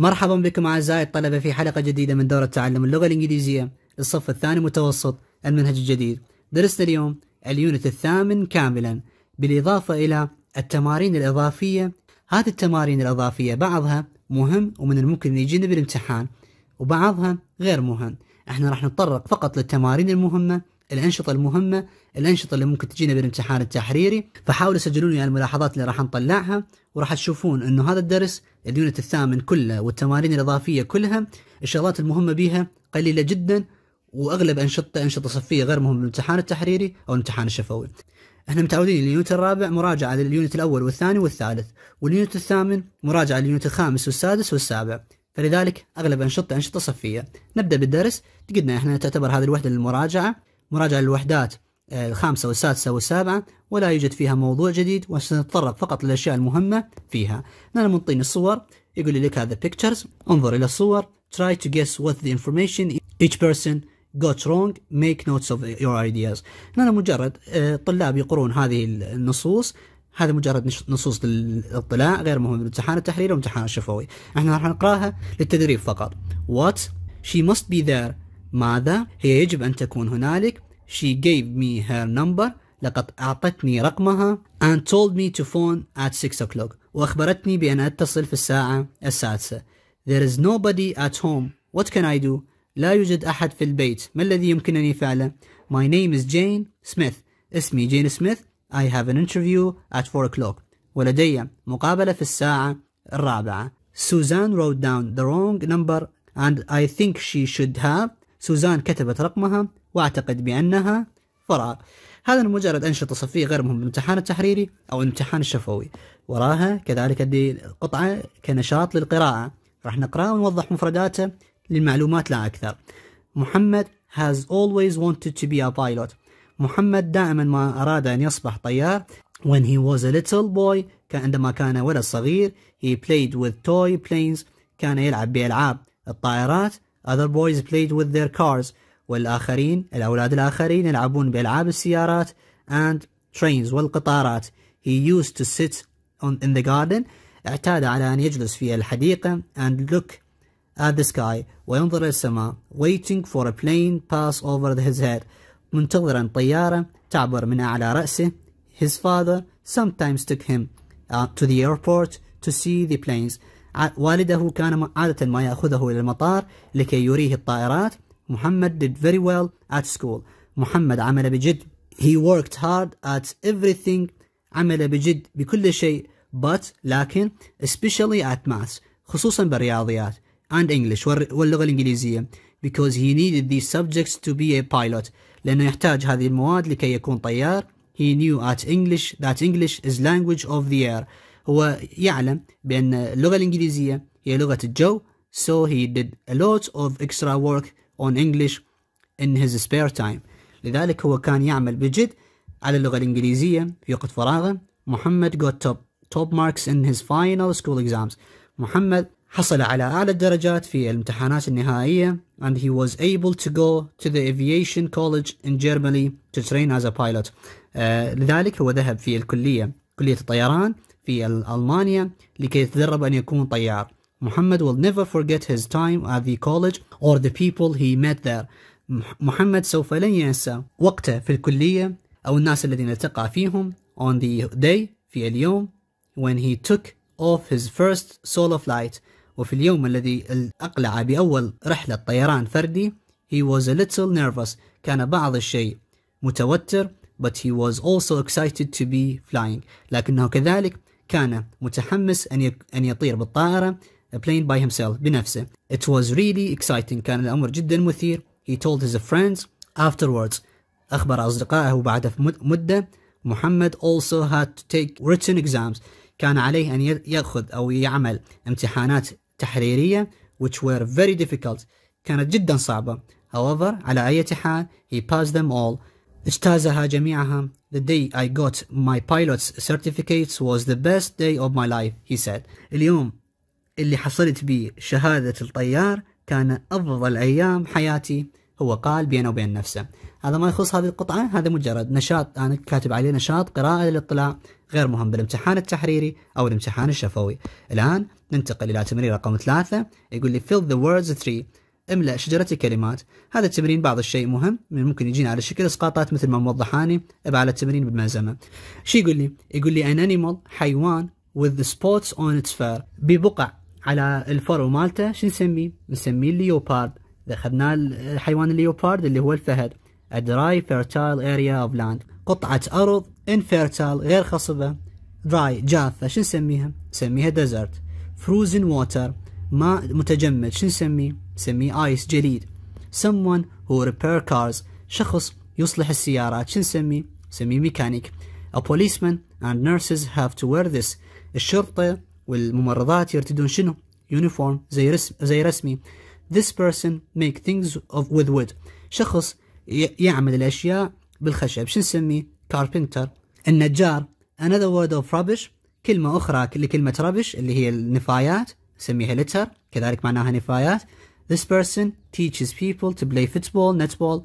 مرحبا بكم أعزائي الطلبة في حلقة جديدة من دورة تعلم اللغة الإنجليزية الصف الثاني متوسط المنهج الجديد درسنا اليوم اليونت الثامن كاملا بالإضافة إلى التمارين الإضافية هذه التمارين الإضافية بعضها مهم ومن الممكن يجينا بالامتحان وبعضها غير مهم احنا راح نتطرق فقط للتمارين المهمة الانشطه المهمه الانشطه اللي ممكن تجينا بالامتحان التحريري فحاولوا سجلوني على يعني الملاحظات اللي راح نطلعها وراح تشوفون انه هذا الدرس اليونت الثامن كله والتمارين الاضافيه كلها الشغلات المهمه بها قليله جدا واغلب انشطه انشطه صفيه غير مهمه بالامتحان التحريري او الامتحان الشفوي احنا متعودين اليونت الرابع مراجعه لليونت الاول والثاني والثالث واليونت الثامن مراجعه لليونت الخامس والسادس والسابع فلذلك اغلب انشطه انشطه صفيه نبدا بالدرس تقدنا احنا تعتبر هذه الوحده للمراجعه مراجعة للوحدات الخامسة آه، والسادسة والسابعة ولا يوجد فيها موضوع جديد وسنتطرق فقط للأشياء المهمة فيها نحن منطين الصور يقول لك هذا pictures انظر إلى الصور try to guess what the information each person got wrong make notes of your ideas هنا مجرد آه، طلاب يقرون هذه النصوص هذا مجرد نصوص للاطلاع غير مهم الامتحان التحرير والامتحان الشفوي احنا راح نقراها للتدريب فقط what she must be there ماذا؟ هي يجب أن تكون هنالك She gave me her number لقد أعطتني رقمها and told me to phone at 6 o'clock وأخبرتني بأن أتصل في الساعة السادسة There is nobody at home What can I do? لا يوجد أحد في البيت ما الذي يمكنني فعله؟ My name is Jane Smith اسمي جين سميث I have an interview at 4 o'clock ولدي مقابلة في الساعة الرابعة Suzanne wrote down the wrong number and I think she should have سوزان كتبت رقمها واعتقد بأنها فراغ هذا مجرد أنشطة صفية غير مهمة الامتحان التحريري أو الامتحان الشفوي وراها كذلك أدي قطعة كنشاط للقراءة راح نقرأ ونوضح مفرداته للمعلومات لا أكثر محمد has always wanted to be a pilot محمد دائما ما أراد أن يصبح طيار when he was a little boy كان عندما كان ولد صغير he played with toy planes كان يلعب بألعاب الطائرات other boys played with their cars والآخرين الأولاد الآخرين يلعبون بألعاب السيارات and trains والقطارات he used to sit on, in the garden اعتاد على أن يجلس في الحديقة and look at the sky وينظر السماء, waiting for a plane pass over his head منتظرا طيارة تعبر من أعلى رأسه his father sometimes took him uh, to the airport to see the planes والده كان عادة ما يأخذه إلى المطار لكي يريه الطائرات محمد did very well at school محمد عمل بجد he worked hard at everything عمل بجد بكل شيء but لكن especially at maths خصوصا بالرياضيات and English واللغة الإنجليزية because he needed these subjects to be a pilot لأنه يحتاج هذه المواد لكي يكون طيار he knew at English that English is language of the air هو يعلم بأن اللغة الإنجليزية هي لغة الجو so he did a lot of extra work on English in his spare time لذلك هو كان يعمل بجد على اللغة الإنجليزية في وقت فراغه محمد got top top marks in his final school exams محمد حصل على أعلى الدرجات في الامتحانات النهائية and he was able to go to the aviation college in Germany to train as a pilot uh, لذلك هو ذهب في الكلية كلية الطيران في ألمانيا لكي يتدرب أن يكون طيار محمد will never forget his time at the college or the people he met there محمد سوف لن ينسى وقته في الكلية أو الناس الذين التقى فيهم on the day في اليوم when he took off his first solo flight وفي اليوم الذي أقلع بأول رحلة طيران فردي he was a little nervous كان بعض الشيء متوتر but he was also excited to be flying لكنه كذلك كان متحمس أن أن يطير بالطائرة plane by himself بنفسه. It was really exciting كان الأمر جدا مثير. He told his friends afterwards أخبر أصدقائه بعد مدة محمد also had to take written exams كان عليه أن يأخذ أو يعمل امتحانات تحريرية which were very difficult كانت جدا صعبة however على أي حال he passed them all اجتازها جميعها The day I got my pilot's certificates was the best day of my life he said اليوم اللي حصلت به شهادة الطيار كان أفضل أيام حياتي هو قال بينه وبين نفسه هذا ما يخص هذه القطعة هذا مجرد نشاط أنا كاتب عليه نشاط قراءة للاطلاع غير مهم بالامتحان التحريري أو الامتحان الشفوي الآن ننتقل إلى تمرين رقم ثلاثة يقول لي fill the words three املأ شجره كلمات هذا التمرين بعض الشيء مهم من ممكن يجينا على شكل اسقاطات مثل ما موضحاني على التمرين بالملزمة شو يقول لي يقول لي an animal حيوان with the spots on its fur ببقع على الفرو مالته شو نسميه نسميه الليوبارد اخذنا الحيوان الليوبارد اللي هو الفهد a dry fertile area of land قطعة أرض infertile غير خصبة dry جافة شو نسميها نسميها desert frozen water ماء متجمد شو نسميه سميه ايس جليد someone who repair cars شخص يصلح السيارات شو نسميه؟ سميه ميكانيك a policeman and nurses have to wear this الشرطة والممرضات يرتدون شنو؟ uniform زي رسم زي رسمي this person make things of with wood شخص يعمل الأشياء بالخشب شو نسميه؟ carpenter النجار another word of rubbish كلمة أخرى لكلمة rubbish اللي هي النفايات نسميها litter كذلك معناها نفايات This person teaches people to play football, netball.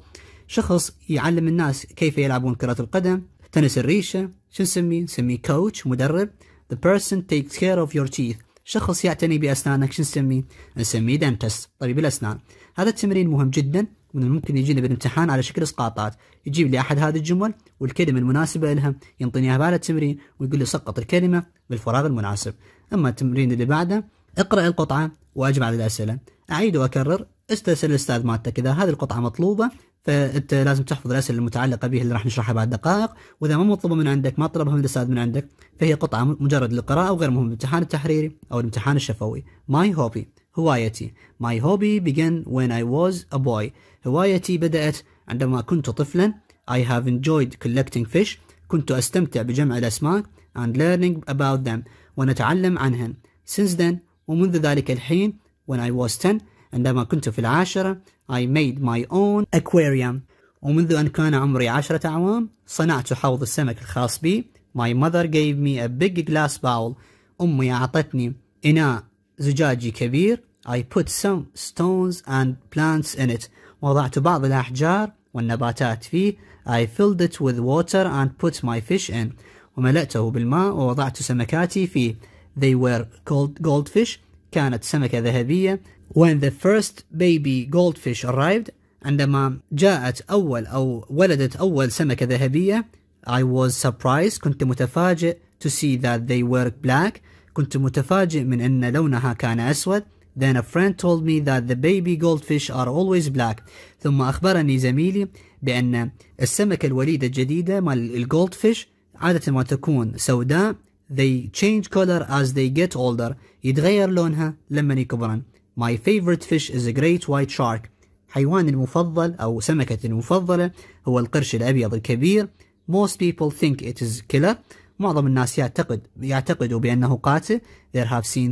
شخص يعلم الناس كيف يلعبون كرة القدم، تنس الريشة، شو نسميه؟ نسميه كوتش، مدرب. The person takes care of your teeth. شخص يعتني بأسنانك شو نسميه؟ نسميه دنتست، طبيب الأسنان. هذا التمرين مهم جدا من الممكن يجينا بالامتحان على شكل اسقاطات، يجيب لي احد هذه الجمل والكلمه المناسبه لها، ينطيني اياها بهذا التمرين ويقول لي سقط الكلمه بالفراغ المناسب. اما التمرين اللي بعده اقرأ القطعة وأجب على الأسئلة أعيد وأكرر استرسل الأستاذ مالتك إذا هذه القطعة مطلوبة فأنت لازم تحفظ الأسئلة المتعلقة به اللي راح نشرحها بعد دقائق وإذا ما مطلوبة من عندك ما طلبها من الأستاذ من عندك فهي قطعة مجرد للقراءة وغير مهم الامتحان التحريري أو الامتحان الشفوي ماي هوبي هوايتي ماي هوبي began when I was a boy هوايتي بدأت عندما كنت طفلا I have enjoyed collecting fish كنت أستمتع بجمع الأسماك and learning about them ونتعلم عنهم since then ومنذ ذلك الحين when I was 10 عندما كنت في العاشرة I made my own aquarium ومنذ أن كان عمري عشرة أعوام صنعت حوض السمك الخاص بي My mother gave me a big glass bowl أمي أعطتني إناء زجاجي كبير I put some stones and plants in it وضعت بعض الأحجار والنباتات فيه I filled it with water and put my fish in وملأته بالماء ووضعت سمكاتي فيه they were called goldfish كانت سمكة ذهبية when the first baby goldfish arrived عندما جاءت أول أو ولدت أول سمكة ذهبية I was surprised كنت متفاجئ to see that they were black كنت متفاجئ من أن لونها كان أسود Then a friend told me that the baby goldfish are always black ثم أخبرني زميلي بأن السمكة الوليدة الجديدة مال الجولدفيش عادة ما تكون سوداء They change color as they get older يتغير لونها لما يكبرن My favorite fish is a great white shark حيواني المفضل أو سمكتي المفضلة هو القرش الأبيض الكبير Most people think it is killer معظم الناس يعتقد يعتقدوا بأنه قاتل There have seen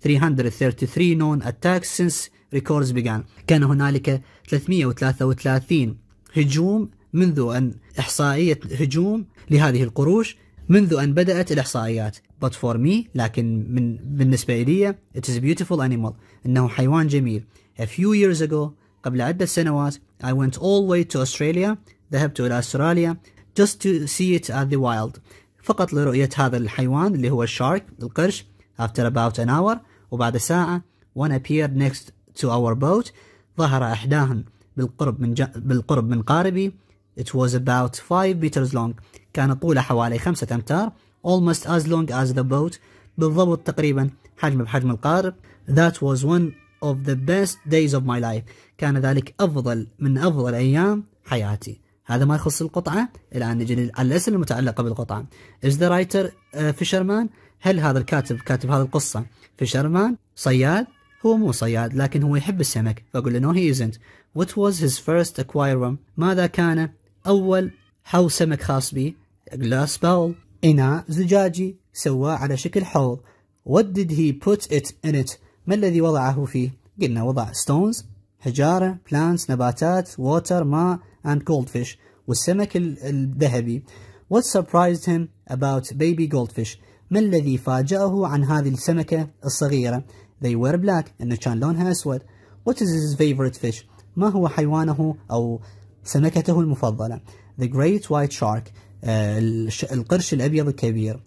333 known attacks since records began كان هنالك 333 هجوم منذ أن إحصائية هجوم لهذه القروش منذ أن بدأت الإحصائيات but for me لكن من بالنسبة لي it is a beautiful animal إنه حيوان جميل a few years ago قبل عدة سنوات I went all the way to Australia ذهبت إلى أستراليا just to see it at the wild فقط لرؤية هذا الحيوان اللي هو الشارك القرش after about an hour وبعد ساعة one appeared next to our boat ظهر أحداهم بالقرب من بالقرب من قاربي it was about 5 meters long كان طوله حوالي خمسة أمتار almost as long as the boat بالضبط تقريبا حجم بحجم القارب that was one of the best days of my life كان ذلك أفضل من أفضل أيام حياتي هذا ما يخص القطعة الآن نجي على الأسئلة المتعلقة بالقطعة is the writer uh, fisherman هل هذا الكاتب كاتب هذه القصة fisherman صياد هو مو صياد لكن هو يحب السمك فأقول له no he isn't what was his first aquarium ماذا كان أول حوض سمك خاص به glass bowl إناء زجاجي سواه على شكل حوض What did he put it in it ما الذي وضعه فيه قلنا وضع stones حجارة plants نباتات water ماء and goldfish والسمك الذهبي What surprised him about baby goldfish ما الذي فاجأه عن هذه السمكة الصغيرة They were black إن كان لونها أسود What is his favorite fish ما هو حيوانه أو سمكته المفضلة The great white shark آه، القرش الأبيض الكبير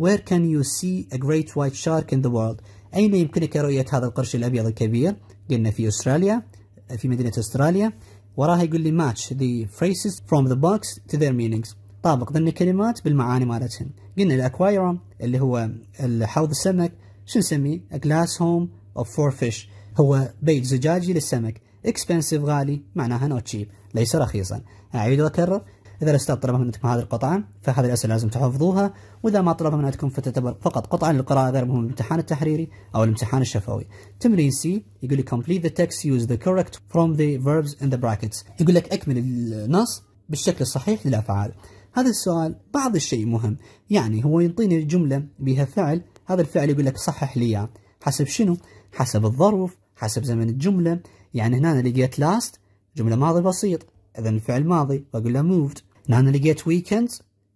Where can you see a great white shark in the world أين يمكنك رؤية هذا القرش الأبيض الكبير قلنا في أستراليا آه، في مدينة أستراليا وراها يقول لي match the phrases from the box to their meanings طابق ضمن الكلمات بالمعاني مالتهم قلنا الأكوايروم اللي هو حوض السمك شو نسميه a glass home of four fish هو بيت زجاجي للسمك expensive غالي معناها not cheap ليس رخيصا أعيد وأكرر إذا الأستاذ طلب منكم هذه القطعة فهذه الأسئلة لازم تحفظوها وإذا ما طلب منكم تكون فتعتبر فقط قطعة للقراءة غير مهم الامتحان التحريري أو الامتحان الشفوي. تمرين سي يقول لك complete the text use the correct from the verbs in the brackets يقول لك أكمل النص بالشكل الصحيح للأفعال. هذا السؤال بعض الشيء مهم يعني هو يعطيني جملة بها فعل هذا الفعل يقول لك صحح لي إياه حسب شنو؟ حسب الظروف حسب زمن الجملة يعني هنا أنا لقيت last جملة ماضي بسيط إذا الفعل ماضي وأقول له moved نحن لقيت ويكند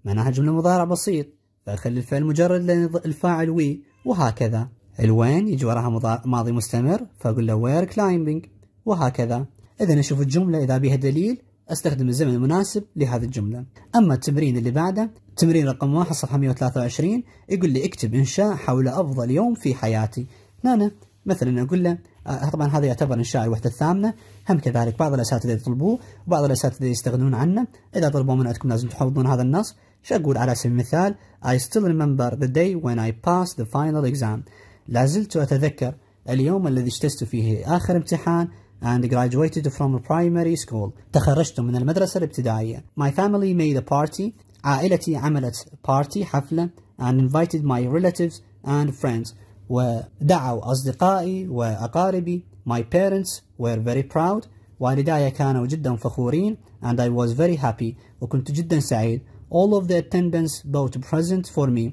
معناها جملة مضارع بسيط فأخلي الفعل مجرد لأن الفاعل وي وهكذا الوين يجي وراها ماضي مستمر فأقول له وير كلايمبينج وهكذا إذا أشوف الجملة إذا بها دليل أستخدم الزمن المناسب لهذه الجملة أما التمرين اللي بعده تمرين رقم واحد صفحة 123 يقول لي اكتب إنشاء حول أفضل يوم في حياتي نانا مثلا أقول له آه، طبعا هذا يعتبر انشاء الوحده الثامنه هم كذلك بعض الاساتذه يطلبوه وبعض الاساتذه يستغنون عنه اذا طلبوا من عندكم لازم تحفظون هذا النص اقول على سبيل المثال I still remember the day when I passed the final exam لازلت أتذكر اليوم الذي اجتزت فيه آخر امتحان and graduated from primary school تخرجت من المدرسة الابتدائية My family made a party عائلتي عملت party حفلة and invited my relatives and friends ودعوا أصدقائي وأقاربي My parents were very proud والداي كانوا جدا فخورين and I was very happy وكنت جدا سعيد all of the attendants bought presents for me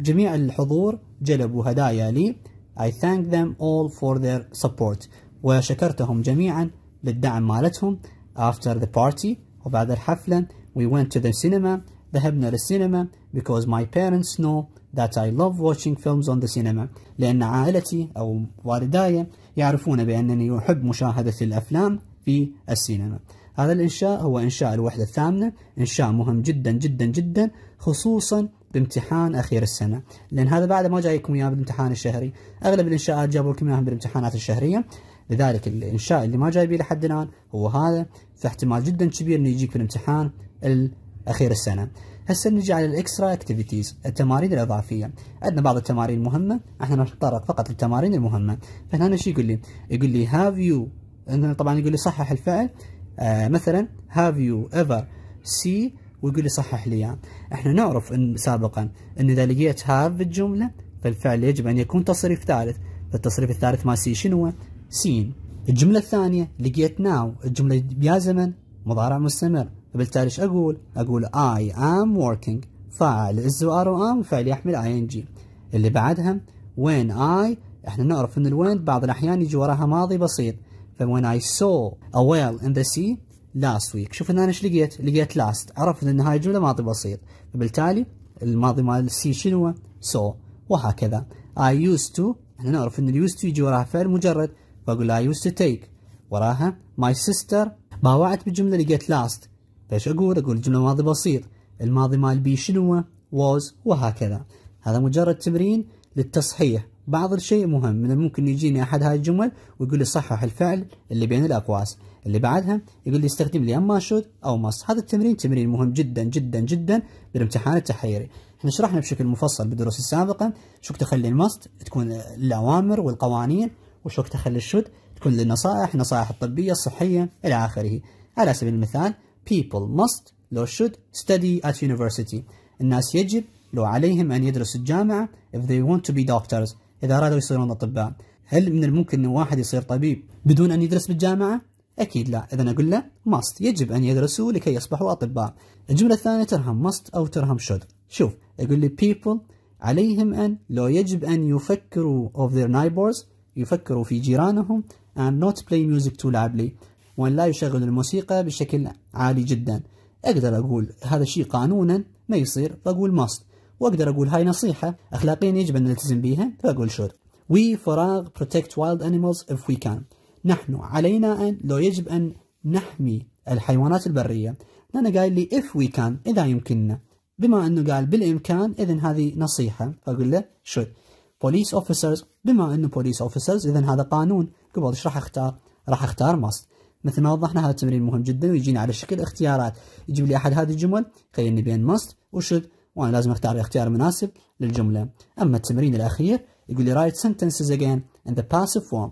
جميع الحضور جلبوا هدايا لي I thank them all for their support وشكرتهم جميعا للدعم مالتهم after the party وبعد الحفلة we went to the cinema ذهبنا للسينما because my parents know that I love watching films on the cinema لأن عائلتي أو والداي يعرفون بأنني أحب مشاهدة الأفلام في السينما هذا الإنشاء هو إنشاء الوحدة الثامنة إنشاء مهم جدا جدا جدا خصوصا بامتحان أخير السنة لأن هذا بعد ما جايكم إياه بالامتحان الشهري أغلب الإنشاءات جابوا لكم إياهم بالامتحانات الشهرية لذلك الإنشاء اللي ما جايبيه لحد الآن هو هذا فاحتمال جدا كبير إنه يجيك في الامتحان الأخير السنة هسه نجي على الاكسترا اكتيفيتيز التمارين الاضافيه عندنا بعض التمارين مهمه احنا نتطرق فقط للتمارين المهمه فهنا شو يقول لي يقول لي هاف يو طبعا يقول لي صحح الفعل آه مثلا هاف يو ايفر سي ويقول لي صحح لي يعني. احنا نعرف إن سابقا ان اذا لقيت هاف بالجمله فالفعل يجب ان يكون تصريف ثالث فالتصريف الثالث ما سي شنو سين الجمله الثانيه لقيت ناو الجمله بيا زمن مضارع مستمر بالتالي أقول أقول I am working فاعل is و am فعل يحمل ing اللي بعدها when I احنا نعرف ان الوين بعض الاحيان يجي وراها ماضي بسيط ف when I saw a whale in the sea last week شوف ان انا ايش لقيت لقيت last عرفت ان هاي الجمله ماضي بسيط فبالتالي الماضي مال السي شنو saw وهكذا I used to احنا نعرف ان ال used to يجي وراها فعل مجرد فاقول I used to take وراها my sister باوعت بالجمله لقيت last باش أقول أقول جملة ماضي بسيط الماضي مال بي شنو was وهكذا هذا مجرد تمرين للتصحيح بعض الشيء مهم من الممكن يجيني أحد هاي الجمل ويقول لي صحح الفعل اللي بين الأقواس اللي بعدها يقول لي استخدم لي أما شود أو مص هذا التمرين تمرين مهم جدا جدا جدا بالامتحان التحريري احنا شرحنا بشكل مفصل بالدروس السابقة شو تخلي المصد تكون الأوامر والقوانين وشو تخلي الشد تكون للنصائح النصائح الطبية الصحية إلى آخره على سبيل المثال people must لو should study at university الناس يجب لو عليهم أن يدرسوا الجامعة if they want to be doctors إذا أرادوا يصيرون أطباء هل من الممكن أن واحد يصير طبيب بدون أن يدرس بالجامعة؟ أكيد لا إذا أقول له must يجب أن يدرسوا لكي يصبحوا أطباء الجملة الثانية ترهم must أو ترهم should شوف يقول لي people عليهم أن لو يجب أن يفكروا of their neighbors يفكروا في جيرانهم and not play music to loudly وأن لا يشغل الموسيقى بشكل عالي جدا أقدر أقول هذا الشيء قانونا ما يصير فأقول ماست وأقدر أقول هاي نصيحة أخلاقيا يجب أن نلتزم بها فأقول شود وي فراغ بروتكت وايلد انيمالز اف وي كان نحن علينا أن لو يجب أن نحمي الحيوانات البرية لان قال لي اف وي كان إذا يمكننا بما أنه قال بالإمكان اذا هذه نصيحة فأقول له should بوليس اوفيسرز بما أنه بوليس اوفيسرز اذا هذا قانون قبل إيش راح أختار راح أختار must مثل ما وضحنا هذا التمرين مهم جدا ويجينا على شكل اختيارات يجيب لي احد هذه الجمل خليني بين ماست وشد وانا لازم اختار الاختيار المناسب للجمله اما التمرين الاخير يقول لي write sentences again in the passive form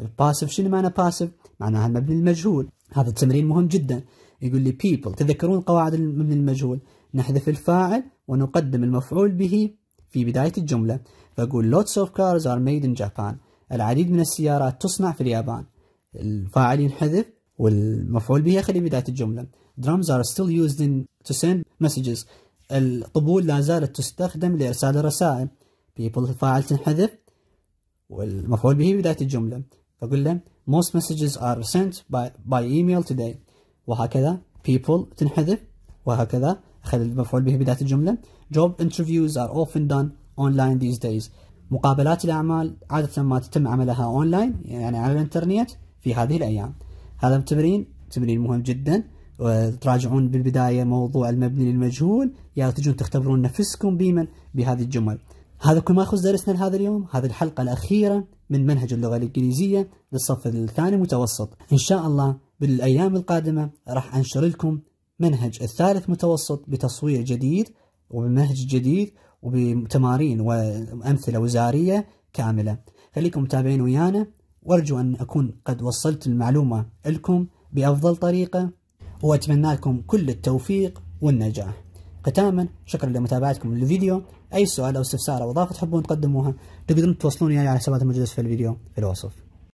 الباسف شنو معنى باسف معناها المبني المجهول هذا التمرين مهم جدا يقول لي people تذكرون قواعد المبني المجهول نحذف الفاعل ونقدم المفعول به في بداية الجملة فأقول lots of cars are made in Japan العديد من السيارات تصنع في اليابان الفاعل ينحذف والمفعول به يخلي بداية الجملة drums are still used in to send messages الطبول لا زالت تستخدم لإرسال الرسائل people فاعل تنحذف والمفعول به بداية الجملة فقل له most messages are sent by, by email today وهكذا people تنحذف وهكذا خلي المفعول به بداية الجملة job interviews are often done online these days مقابلات الأعمال عادة ما تتم عملها أونلاين يعني على الإنترنت في هذه الأيام هذا التمرين تمرين مهم جدا تراجعون بالبداية موضوع المبني للمجهول يا تجون تختبرون نفسكم بمن بهذه الجمل هذا كل ما يخص درسنا لهذا اليوم هذه الحلقة الأخيرة من منهج اللغة الإنجليزية للصف الثاني متوسط إن شاء الله بالأيام القادمة راح أنشر لكم منهج الثالث متوسط بتصوير جديد وبمنهج جديد وبتمارين وأمثلة وزارية كاملة خليكم متابعين ويانا وارجو ان اكون قد وصلت المعلومه لكم بافضل طريقه واتمنى لكم كل التوفيق والنجاح. ختاما شكرا لمتابعتكم للفيديو، اي سؤال او استفسار او اضافه تحبون تقدموها تقدرون توصلوني على حسابات الموجوده في الفيديو في الوصف.